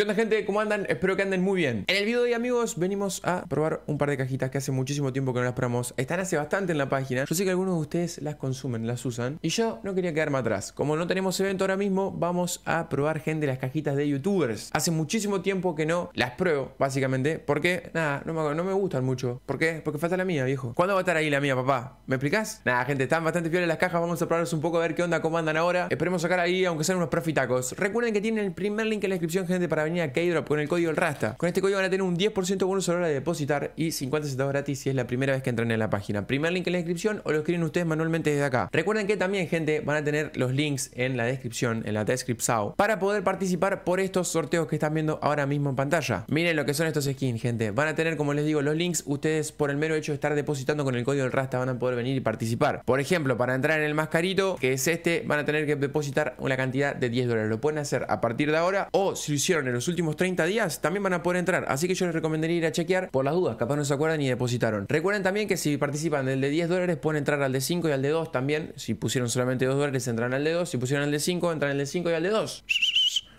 ¿Qué onda gente? ¿Cómo andan? Espero que anden muy bien En el video de hoy amigos venimos a probar un par de cajitas que hace muchísimo tiempo que no las probamos Están hace bastante en la página Yo sé que algunos de ustedes las consumen, las usan Y yo no quería quedarme atrás Como no tenemos evento ahora mismo vamos a probar gente las cajitas de youtubers Hace muchísimo tiempo que no las pruebo básicamente Porque nada, no me, gustan mucho ¿Por qué? Porque falta la mía viejo ¿Cuándo va a estar ahí la mía papá? ¿Me explicas Nada gente, están bastante fieles las cajas Vamos a probarlas un poco a ver qué onda, cómo andan ahora Esperemos sacar ahí aunque sean unos profitacos Recuerden que tienen el primer link en la descripción gente para compañía k con el código el Rasta. Con este código van a tener un 10% bonus a la hora de depositar y 50 centavos gratis si es la primera vez que entran en la página. Primer link en la descripción o lo escriben ustedes manualmente desde acá. Recuerden que también, gente, van a tener los links en la descripción, en la descripción, para poder participar por estos sorteos que están viendo ahora mismo en pantalla. Miren lo que son estos skins, gente. Van a tener, como les digo, los links. Ustedes, por el mero hecho de estar depositando con el código El Rasta, van a poder venir y participar. Por ejemplo, para entrar en el más carito, que es este, van a tener que depositar una cantidad de 10 dólares. Lo pueden hacer a partir de ahora o si lo hicieron en los últimos 30 días, también van a poder entrar. Así que yo les recomendaría ir a chequear por las dudas, capaz no se acuerdan y depositaron. Recuerden también que si participan del de 10 dólares, pueden entrar al de 5 y al de 2 también. Si pusieron solamente 2 dólares, entran al de 2. Si pusieron al de 5, entran al de 5 y al de 2.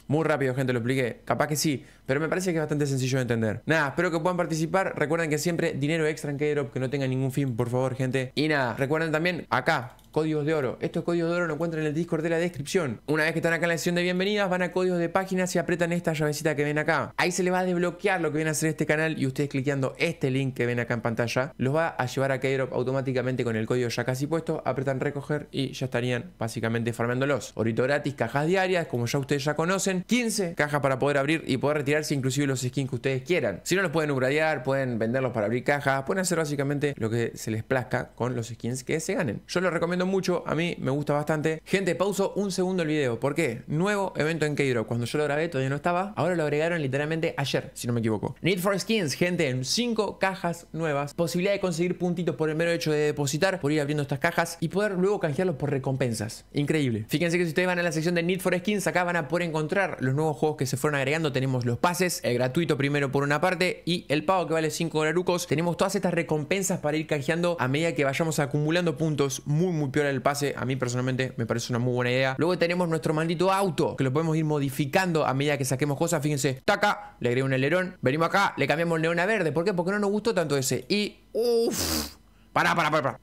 Muy rápido, gente, lo expliqué. Capaz que sí, pero me parece que es bastante sencillo de entender. Nada, espero que puedan participar. Recuerden que siempre dinero extra en k que no tenga ningún fin, por favor, gente. Y nada, recuerden también acá, códigos de oro. Estos códigos de oro lo encuentran en el Discord de la descripción. Una vez que están acá en la sección de bienvenidas, van a códigos de páginas y apretan esta llavecita que ven acá. Ahí se les va a desbloquear lo que viene a hacer este canal y ustedes cliqueando este link que ven acá en pantalla, los va a llevar a k automáticamente con el código ya casi puesto, apretan recoger y ya estarían básicamente farmeándolos. Orito gratis, cajas diarias, como ya ustedes ya conocen, 15 cajas para poder abrir y poder retirar si inclusive los skins que ustedes quieran. Si no los pueden upgradear, pueden venderlos para abrir cajas, pueden hacer básicamente lo que se les plazca con los skins que se ganen. Yo los recomiendo mucho, a mí me gusta bastante. Gente, pauso un segundo el video. ¿Por qué? Nuevo evento en Keydrop. Cuando yo lo grabé todavía no estaba. Ahora lo agregaron literalmente ayer, si no me equivoco. Need for Skins, gente, en 5 cajas nuevas. Posibilidad de conseguir puntitos por el mero hecho de depositar, por ir abriendo estas cajas y poder luego canjearlos por recompensas. Increíble. Fíjense que si ustedes van a la sección de Need for Skins, acá van a poder encontrar los nuevos juegos que se fueron agregando. Tenemos los pases, el eh, gratuito primero por una parte y el pago que vale 5 dolarucos. Tenemos todas estas recompensas para ir canjeando a medida que vayamos acumulando puntos. Muy, muy peor el pase. A mí personalmente me parece una muy buena idea. Luego tenemos nuestro maldito auto, que lo podemos ir modificando a medida que saquemos cosas. Fíjense, acá, le agregué un alerón. Venimos acá, le cambiamos el león a verde. ¿Por qué? Porque no nos gustó tanto ese. Y... Uff. para para para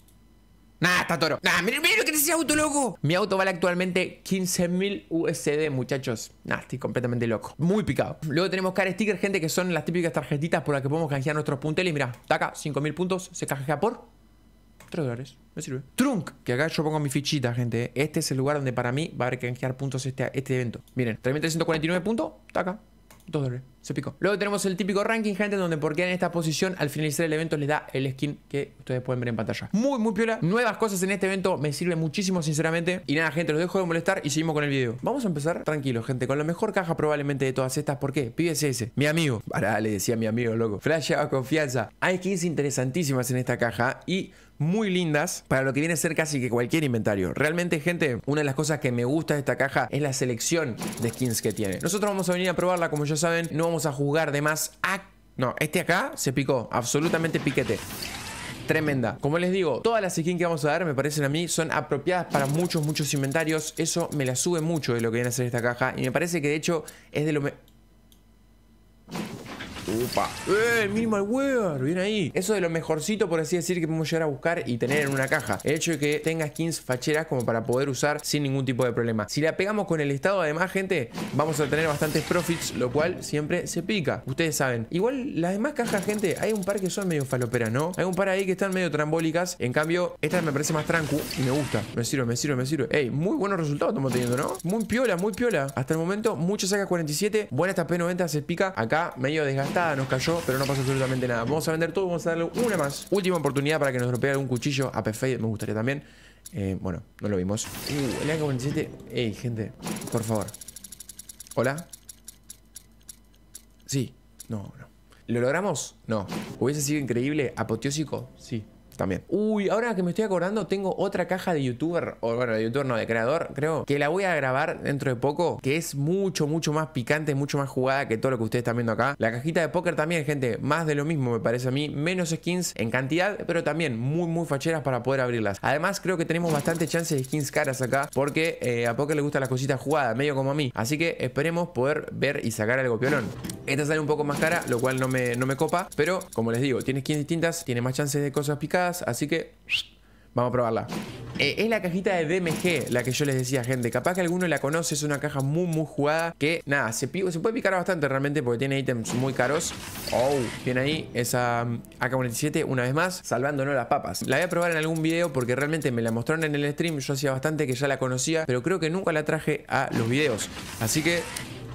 Nada, está toro. Nada, miren, miren ¿Qué que es ese auto, loco. Mi auto vale actualmente 15.000 USD, muchachos. Nada, estoy completamente loco. Muy picado. Luego tenemos car sticker, gente, que son las típicas tarjetitas por las que podemos canjear nuestros punteles. Mira, taca 5.000 puntos. Se canjea por 3 dólares. Me sirve. Trunk, que acá yo pongo mi fichita, gente. Eh. Este es el lugar donde para mí va a haber que canjear puntos este, este evento. Miren, 3.349 puntos. taca acá, 2 dólares. Se picó. Luego tenemos el típico ranking, gente, donde porque en esta posición al finalizar el evento les da el skin que ustedes pueden ver en pantalla. Muy, muy piola. Nuevas cosas en este evento me sirven muchísimo, sinceramente. Y nada, gente, los dejo de molestar y seguimos con el video. Vamos a empezar tranquilo, gente, con la mejor caja probablemente de todas estas. ¿Por qué? Pibes ese. Mi amigo. para le decía mi amigo, loco. a confianza. Hay skins interesantísimas en esta caja y muy lindas para lo que viene a ser casi que cualquier inventario. Realmente, gente, una de las cosas que me gusta de esta caja es la selección de skins que tiene. Nosotros vamos a venir a probarla, como ya saben. No vamos a jugar de más a... No, este acá se picó, absolutamente piquete tremenda. Como les digo, todas las skins que vamos a dar, me parecen a mí, son apropiadas para muchos, muchos inventarios. Eso me la sube mucho de lo que viene a ser esta caja. Y me parece que de hecho es de lo, Upa. ¡Eh! Minimal Wear. Bien ahí. Eso de lo mejorcito, por así decir, que podemos llegar a buscar y tener en una caja. El hecho de que tenga skins facheras como para poder usar sin ningún tipo de problema. Si la pegamos con el estado, además, gente, vamos a tener bastantes profits, lo cual siempre se pica. Ustedes saben. Igual las demás cajas, gente, hay un par que son medio faloperas, ¿no? Hay un par ahí que están medio trambólicas. En cambio, esta me parece más tranco y me gusta. Me sirve, me sirve, me sirve. Ey, muy buenos resultados estamos teniendo, ¿no? Muy piola, muy piola. Hasta el momento, mucho saca 47. Buena esta P90, se pica. Acá medio desgastada nos cayó, pero no pasa absolutamente nada. Vamos a vender todo, vamos a darle una más. Última oportunidad para que nos dropee algún cuchillo a me gustaría también. Eh, bueno, no lo vimos. Uh, el AK-47. Ey, gente, por favor. ¿Hola? Sí. No, no. ¿Lo logramos? No. ¿Hubiese sido increíble? ¿Apoteósico? Sí también. Uy, ahora que me estoy acordando, tengo otra caja de youtuber, o bueno, de youtuber no, de creador, creo, que la voy a grabar dentro de poco, que es mucho, mucho más picante, mucho más jugada que todo lo que ustedes están viendo acá. La cajita de póker también, gente, más de lo mismo me parece a mí, menos skins en cantidad, pero también muy, muy facheras para poder abrirlas. Además, creo que tenemos bastante chance de skins caras acá, porque eh, a póker le gustan las cositas jugadas, medio como a mí. Así que esperemos poder ver y sacar algo piolón. Esta sale un poco más cara, lo cual no me, no me copa. Pero, como les digo, tiene skins distintas, tiene más chances de cosas picadas. Así que... Vamos a probarla. Eh, es la cajita de DMG, la que yo les decía, gente. Capaz que alguno la conoce, es una caja muy, muy jugada. Que, nada, se, se puede picar bastante realmente porque tiene ítems muy caros. Oh, tiene ahí esa mm, AK-47 una vez más, salvándonos las papas. La voy a probar en algún video porque realmente me la mostraron en el stream. Yo hacía bastante que ya la conocía, pero creo que nunca la traje a los videos. Así que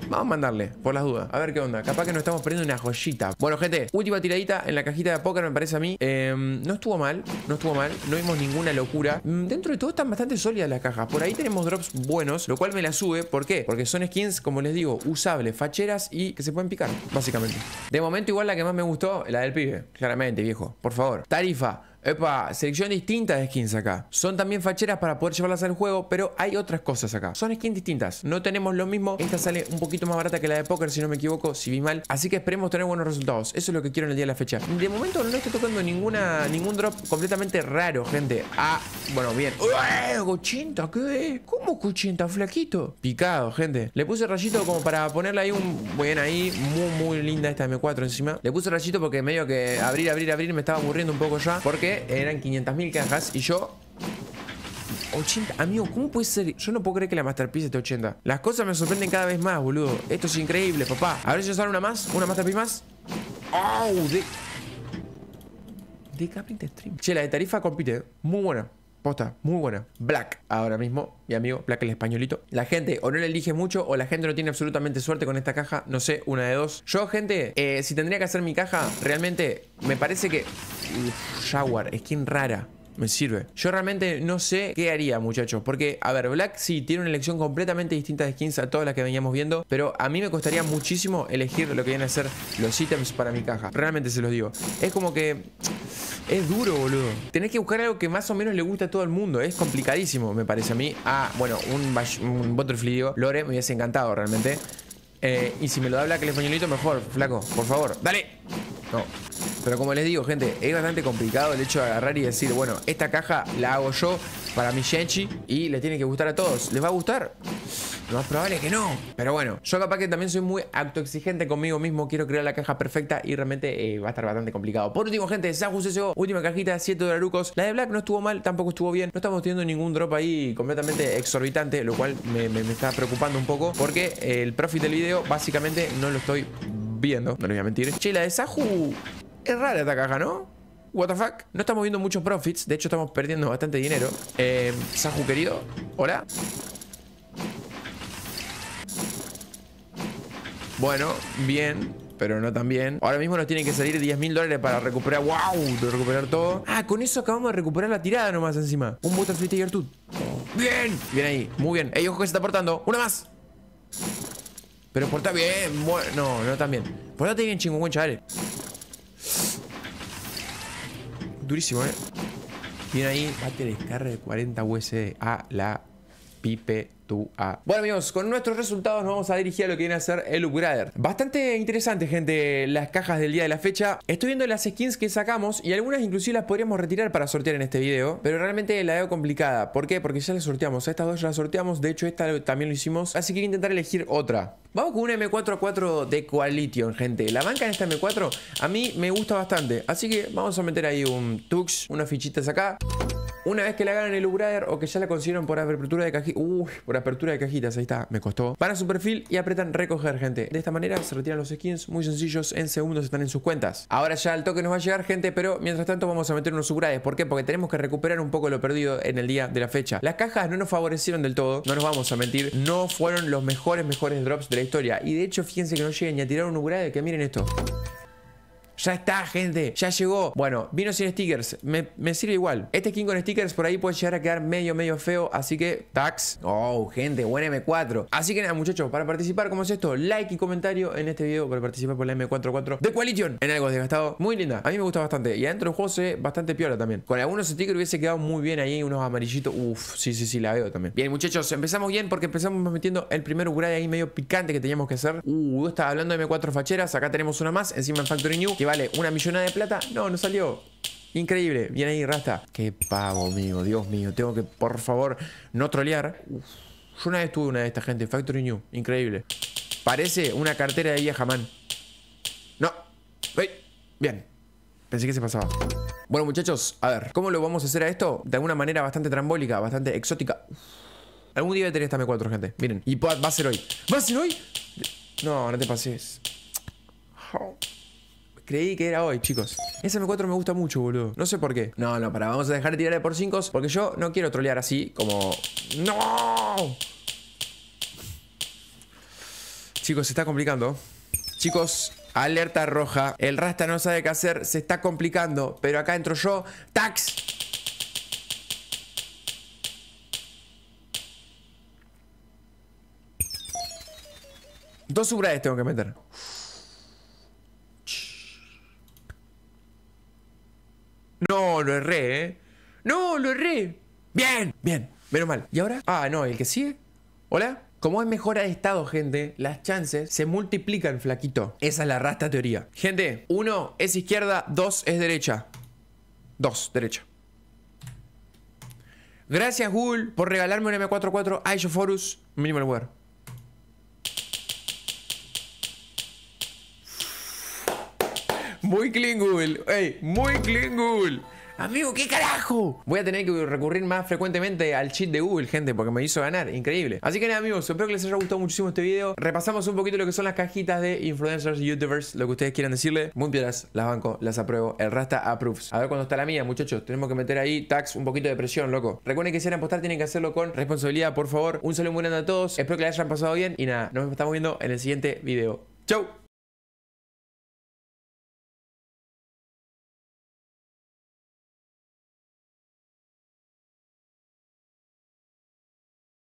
Vamos a mandarle, por las dudas. A ver qué onda. Capaz que nos estamos perdiendo una joyita. Bueno, gente, última tiradita en la cajita de póker, me parece a mí. Eh, no estuvo mal, no estuvo mal. No vimos ninguna locura. Mm, dentro de todo están bastante sólidas las cajas. Por ahí tenemos drops buenos, lo cual me la sube. ¿Por qué? Porque son skins, como les digo, usables, facheras y que se pueden picar, básicamente. De momento, igual la que más me gustó, la del pibe. Claramente, viejo. Por favor. Tarifa. Epa, selección distinta de skins acá. Son también facheras para poder llevarlas al juego, pero hay otras cosas acá. Son skins distintas. No tenemos lo mismo. Esta sale un poquito más barata que la de Poker si no me equivoco, si vi mal. Así que esperemos tener buenos resultados. Eso es lo que quiero en el día de la fecha. De momento no estoy tocando ninguna, ningún drop completamente raro, gente. Ah, bueno, bien. ¡Uy! ¡Cochenta! ¿Qué? ¿Cómo cochenta, flaquito? Picado, gente. Le puse rayito como para ponerle ahí un... bien ahí. Muy, muy linda esta M4 encima. Le puse rayito porque medio que abrir, abrir, abrir me estaba aburriendo un poco ya. ¿Por qué? eran 500.000 cajas y yo 80, amigo, ¿cómo puede ser? Yo no puedo creer que la Masterpiece esté 80 Las cosas me sorprenden cada vez más, boludo Esto es increíble, papá A ver si sale una más, una Masterpiece más ¡Oh! De... De Stream Che, la de tarifa compite, ¿eh? muy buena Posta, muy buena. Black, ahora mismo, mi amigo, Black el españolito. La gente o no le elige mucho o la gente no tiene absolutamente suerte con esta caja. No sé, una de dos. Yo, gente, eh, si tendría que hacer mi caja, realmente me parece que... Shower, skin rara. Me sirve. Yo realmente no sé qué haría, muchachos. Porque, a ver, Black sí tiene una elección completamente distinta de skins a todas las que veníamos viendo. Pero a mí me costaría muchísimo elegir lo que vienen a ser los ítems para mi caja. Realmente se los digo. Es como que es duro, boludo. Tenés que buscar algo que más o menos le gusta a todo el mundo. Es complicadísimo, me parece a mí. Ah, bueno, un, un Lore, me hubiese encantado realmente. Eh, y si me lo da Black el españolito, mejor, flaco. Por favor, dale. No. Pero como les digo, gente, es bastante complicado el hecho de agarrar y decir, bueno, esta caja la hago yo para mi Shenchi y le tiene que gustar a todos. ¿Les va a gustar? más probable que no. Pero bueno, yo capaz que también soy muy autoexigente conmigo mismo. Quiero crear la caja perfecta y realmente eh, va a estar bastante complicado. Por último, gente, Saju CSO, última cajita, 7 dolarucos. La de Black no estuvo mal, tampoco estuvo bien. No estamos teniendo ningún drop ahí completamente exorbitante, lo cual me, está preocupando un poco porque eh, el profit del video básicamente no lo estoy viendo, no lo voy a mentir. Che, la de Saju es rara esta caja, ¿no? What the fuck? No estamos viendo muchos profits, de hecho estamos perdiendo bastante dinero. Eh, Saju querido, hola. Bueno, bien pero no tan bien. Ahora mismo nos tienen que salir 10 mil dólares para recuperar. ¡Wow! De recuperar todo. Ah, con eso acabamos de recuperar la tirada nomás encima. Un botas y virtud. ¡Bien! Bien ahí. Muy bien. Ey, ojo que se está portando. ¡Una más! Pero porta bien. No, no tan bien. Portate bien, chingón, chale. Durísimo, ¿eh? Bien ahí. Bate de de 40 USD a la Pipe a. Bueno amigos, con nuestros resultados nos vamos a dirigir a lo que viene a ser el upgrader. Bastante interesante gente las cajas del día de la fecha. Estoy viendo las skins que sacamos y algunas inclusive las podríamos retirar para sortear en este video. Pero realmente la veo complicada. ¿Por qué? Porque ya las sorteamos. estas dos ya las sorteamos. De hecho esta también lo hicimos. Así que voy a intentar elegir otra. Vamos con una M4A4 de Coalition, gente. La banca en esta M4 a mí me gusta bastante. Así que vamos a meter ahí un Tux, unas fichitas acá. Una vez que la ganan el Ubrader o que ya la consiguieron por apertura de cajitas. por apertura de cajitas, ahí está, me costó. Van a su perfil y apretan recoger, gente. De esta manera se retiran los skins muy sencillos. En segundos están en sus cuentas. Ahora ya el toque nos va a llegar, gente, pero mientras tanto vamos a meter unos upgrades ¿Por qué? Porque tenemos que recuperar un poco lo perdido en el día de la fecha. Las cajas no nos favorecieron del todo, no nos vamos a mentir. No fueron los mejores, mejores drops de la historia. Y de hecho, fíjense que no lleguen ni a tirar un Ubrader que miren esto ya está, gente, ya llegó. Bueno, vino sin stickers, me, sirve igual. Este skin con stickers por ahí puede llegar a quedar medio, medio feo, así que tax. Oh, gente, buen M4. Así que nada, muchachos, para participar, ¿cómo es esto? Like y comentario en este video para participar por la M44 de Coalition en algo desgastado. Muy linda, a mí me gusta bastante. Y adentro el juego se ve bastante piola también. Con algunos stickers hubiese quedado muy bien ahí, unos amarillitos. Uf, sí, sí, sí, la veo también. Bien, muchachos, empezamos bien porque empezamos metiendo el primer upgrade ahí medio picante que teníamos que hacer. Uh, estaba hablando de M4 facheras, acá tenemos una más, encima en Factory New, que va vale una millonada de plata. No, no salió. Increíble. Bien ahí, Rasta. Qué pavo, amigo. Dios mío. Tengo que, por favor, no trolear. Yo una vez tuve una de esta gente. Factory New. Increíble. Parece una cartera de vieja, man. No. Bien. Pensé que se pasaba. Bueno, muchachos. A ver. ¿Cómo lo vamos a hacer a esto? De alguna manera bastante trambólica. Bastante exótica. Algún día voy a tener esta M4, gente. Miren. Y va a ser hoy. ¿Va a ser hoy? No, no te pases. Creí que era hoy, chicos. Ese M4 me gusta mucho, boludo. No sé por qué. No, no, para, vamos a dejar de tirar de por 5 porque yo no quiero trolear así como... ¡No! Chicos, se está complicando. Chicos, alerta roja. El rasta no sabe qué hacer, se está complicando. Pero acá entro yo. ¡Tax! Dos subrayes tengo que meter. No, lo erré, ¿eh? No, lo erré. Bien, bien, menos mal. ¿Y ahora? Ah, no, el que sigue. Hola. Como es mejora de estado, gente, las chances se multiplican, flaquito. Esa es la rasta teoría. Gente, uno es izquierda, dos es derecha. Dos, derecha. Gracias, Google, por regalarme un M44 a Forus. Mínimo Muy clean Google. Ey, muy clean Google. Amigo, ¿qué carajo? Voy a tener que recurrir más frecuentemente al cheat de Google, gente, porque me hizo ganar. Increíble. Así que nada, amigos, espero que les haya gustado muchísimo este video. Repasamos un poquito lo que son las cajitas de influencers, youtubers, lo que ustedes quieran decirle. Muy piedras, las banco, las apruebo. El Rasta approves. A ver cuando está la mía, muchachos. Tenemos que meter ahí tax, un poquito de presión, loco. Recuerden que si quieren apostar tienen que hacerlo con responsabilidad, por favor. Un saludo muy grande a todos. Espero que les hayan pasado bien. Y nada, nos estamos viendo en el siguiente video. ¡Chau!